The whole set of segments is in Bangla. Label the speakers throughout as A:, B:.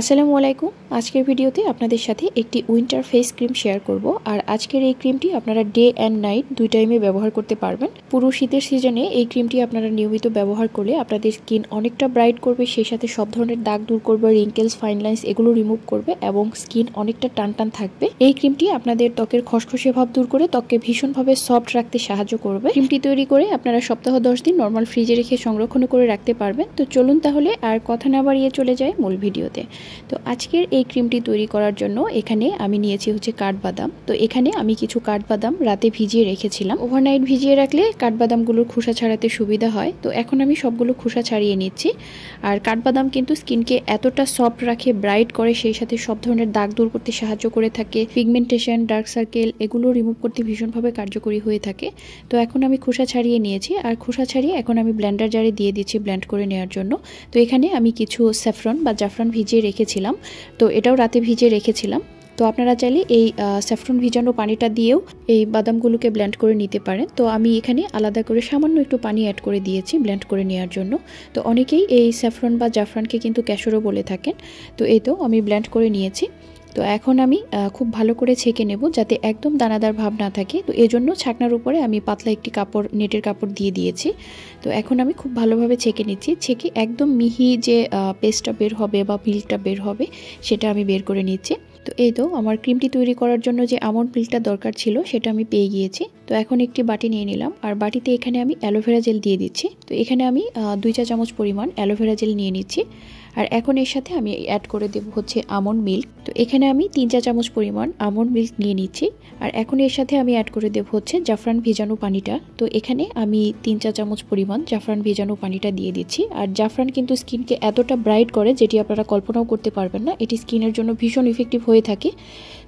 A: আসসালামু আলাইকুম আজকের ভিডিওতে আপনাদের সাথে একটি উইন্টার ফেস ক্রিম শেয়ার করব আর আজকের এই ক্রিমটি আপনারা ডে অ্যান্ড নাইট দুই টাইমে ব্যবহার করতে পারবেন পুরো শীতের সিজনে এই ক্রিমটি আপনারা নিয়মিত ব্যবহার করলে আপনাদের স্কিন অনেকটা ব্রাইট করবে সেই সাথে সব ধরনের দাগ দূর করবে রিঙ্কেলস ফাইন লাইন্স এগুলো রিমুভ করবে এবং স্কিন অনেকটা টান টান থাকবে এই ক্রিমটি আপনাদের ত্বকের খসখসে ভাব দূর করে ত্বককে ভীষণভাবে সফট রাখতে সাহায্য করবে ক্রিমটি তৈরি করে আপনারা সপ্তাহ দশ দিন নর্মাল ফ্রিজে রেখে সংরক্ষণ করে রাখতে পারবেন তো চলুন তাহলে আর কথা না বাড়িয়ে চলে যায় মূল ভিডিওতে তো আজকের এই ক্রিমটি তৈরি করার জন্য এখানে আমি নিয়েছি হচ্ছে কাঠবাদাম তো এখানে আমি কিছু কাঠবাদাম রাতে ভিজিয়ে রেখেছিলাম ওভারনাইট ভিজিয়ে রাখলে কাঠবাদামগুলোর খোসা ছাড়াতে সুবিধা হয় তো এখন আমি সবগুলো খোসা ছাড়িয়ে নিচ্ছি আর কাঠবাদাম কিন্তু স্কিনকে এতটা সফট রাখে ব্রাইট করে সেই সাথে সব ধরনের দাগ দূর করতে সাহায্য করে থাকে পিগমেন্টেশন ডার্ক সার্কেল এগুলো রিমুভ করতে ভীষণভাবে কার্যকরী হয়ে থাকে তো এখন আমি খোসা ছাড়িয়ে নিয়েছি আর খোসা ছাড়িয়ে এখন আমি ব্ল্যান্ডার জারে দিয়ে দিচ্ছি ব্ল্যান্ড করে নেওয়ার জন্য তো এখানে আমি কিছু স্যাফরন বা জাফরান ভিজিয়ে রেখে রেখেছিলাম তো এটাও রাতে ভিজে রেখেছিলাম তো আপনারা চাইলে এই স্যাফরন ভিজানো পানিটা দিয়েও এই বাদামগুলোকে ব্ল্যান্ড করে নিতে পারেন তো আমি এখানে আলাদা করে সামান্য একটু পানি অ্যাড করে দিয়েছি ব্ল্যান্ড করে নেওয়ার জন্য তো অনেকেই এই স্যাফরন বা জাফরানকে কিন্তু ক্যাশরও বলে থাকেন তো এই তো আমি ব্ল্যান্ড করে নিয়েছি তো এখন আমি খুব ভালো করে ছেঁকে নেব যাতে একদম দানাদার ভাব না থাকে তো জন্য ছাকনার উপরে আমি পাতলা একটি কাপড় নেটের কাপড় দিয়ে দিয়েছি তো এখন আমি খুব ভালোভাবে ছেঁকে নিচ্ছি ছেঁকে একদম মিহি যে পেস্টটা বের হবে বা পিলটা বের হবে সেটা আমি বের করে নিচ্ছি তো এই তো আমার ক্রিমটি তৈরি করার জন্য যে আমন্ড পিলটা দরকার ছিল সেটা আমি পেয়ে গিয়েছি তো এখন একটি বাটি নিয়ে নিলাম আর বাটিতে এখানে আমি অ্যালোভেরা জেল দিয়ে দিচ্ছি তো এখানে আমি দুই চা চামচ পরিমাণ অ্যালোভেরা জেল নিয়ে নিচ্ছি আর এখন এর সাথে আমি অ্যাড করে দেব হচ্ছে আমন্ড মিল্ক তো এখানে আমি তিন চা চামচ পরিমাণ আমন্ড মিল্ক নিয়ে নিচ্ছি আর এখন এর সাথে আমি অ্যাড করে দেব হচ্ছে জাফরান ভেজানো পানিটা তো এখানে আমি তিন চা চামচ পরিমাণ জাফরান ভেজানো পানিটা দিয়ে দিচ্ছি আর জাফরান কিন্তু স্কিনকে এতটা ব্রাইট করে যেটি আপনারা কল্পনাও করতে পারবেন না এটি স্কিনের জন্য ভীষণ ইফেক্টিভ হয়ে থাকে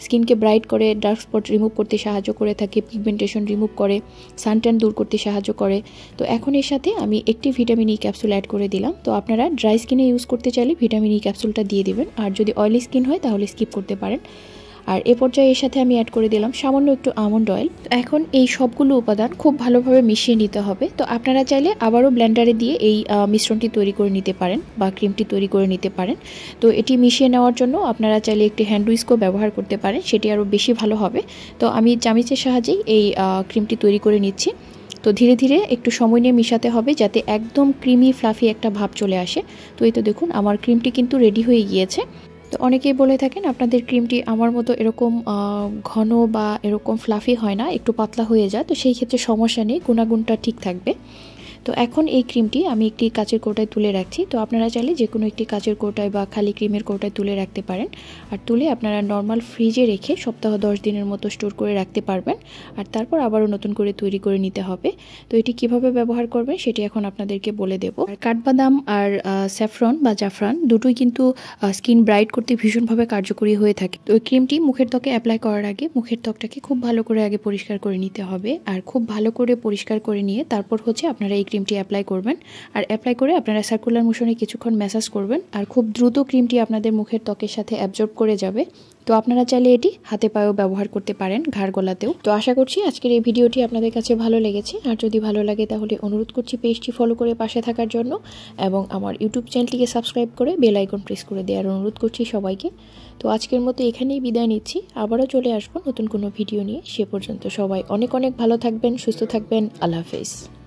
A: স্কিনকে ব্রাইট করে ডার্ক স্পট রিমুভ করতে সাহায্য করে থাকে পিগমেন্টেশন রিমুভ করে সানট্যান দূর করতে সাহায্য করে তো এখন এর সাথে আমি একটি ভিটামিন ই ক্যাপসুল অ্যাড করে দিলাম তো আপনারা ড্রাই স্কিনে ইউজ করতে চাইলে ভিটামিন ই ক্যাপসুলটা দিয়ে দেবেন আর যদি অয়েলি স্কিন হয় তাহলে স্কিপ করতে পারেন আর এ পর্যায়ে এর সাথে আমি অ্যাড করে দিলাম সামান্য একটু আমন্ড অয়েল এখন এই সবগুলো উপাদান খুব ভালোভাবে মিশিয়ে নিতে হবে তো আপনারা চাইলে আবারও ব্ল্যান্ডারে দিয়ে এই মিশ্রণটি তৈরি করে নিতে পারেন বা ক্রিমটি তৈরি করে নিতে পারেন তো এটি মিশিয়ে নেওয়ার জন্য আপনারা চাইলে একটি হ্যান্ড ব্যবহার করতে পারেন সেটি আরও বেশি ভালো হবে তো আমি চামিচের সাহায্যেই এই ক্রিমটি তৈরি করে নিচ্ছি তো ধীরে ধীরে একটু সময় নিয়ে মিশাতে হবে যাতে একদম ক্রিমি ফ্লাফি একটা ভাব চলে আসে তো এই তো দেখুন আমার ক্রিমটি কিন্তু রেডি হয়ে গিয়েছে তো অনেকেই বলে থাকেন আপনাদের ক্রিমটি আমার মতো এরকম ঘন বা এরকম ফ্লাফি হয় না একটু পাতলা হয়ে যায় তো সেই ক্ষেত্রে সমস্যা নেই গুণাগুণটা ঠিক থাকবে তো এখন এই ক্রিমটি আমি একটি কাচের কোটায় তুলে রাখছি তো আপনারা চাইলে যে কোনো একটি কাচের কোটায় বা খালি ক্রিমের কোটায় তুলে রাখতে পারেন আর তুলে আপনারা নর্মাল ফ্রিজে রেখে সপ্তাহ দশ দিনের মতো স্টোর করে রাখতে পারবেন আর তারপর আবারও নতুন করে তৈরি করে নিতে হবে তো এটি কিভাবে ব্যবহার করবেন সেটি এখন আপনাদেরকে বলে দেব আর কাঠবাদাম আর স্যাফরন বা জাফরান দুটোই কিন্তু স্কিন ব্রাইট করতে ভীষণভাবে কার্যকরী হয়ে থাকে তো ওই ক্রিমটি মুখের ত্বকে অ্যাপ্লাই করার আগে মুখের ত্বকটাকে খুব ভালো করে আগে পরিষ্কার করে নিতে হবে আর খুব ভালো করে পরিষ্কার করে নিয়ে তারপর হচ্ছে আপনারা এই ক্রিমটি অ্যাপ্লাই করবেন আর অ্যাপ্লাই করে আপনারা সার্কুলার মোশনে কিছুক্ষণ ম্যাসাজ করবেন আর খুব দ্রুত ক্রিমটি আপনাদের মুখের ত্বকের সাথে অ্যাবজর্ব করে যাবে তো আপনারা চাইলে এটি হাতে পায়েও ব্যবহার করতে পারেন ঘাড় গলাতেও তো আশা করছি আজকের এই ভিডিওটি আপনাদের কাছে ভালো লেগেছে আর যদি ভালো লাগে তাহলে অনুরোধ করছি পেজটি ফলো করে পাশে থাকার জন্য এবং আমার ইউটিউব চ্যানেলটিকে সাবস্ক্রাইব করে বেল আইকন প্রেস করে দেওয়ার অনুরোধ করছি সবাইকে তো আজকের মতো এখানেই বিদায় নিচ্ছি আবারও চলে আসবো নতুন কোনো ভিডিও নিয়ে সে পর্যন্ত সবাই অনেক অনেক ভালো থাকবেন সুস্থ থাকবেন আল্লাহ হাফেজ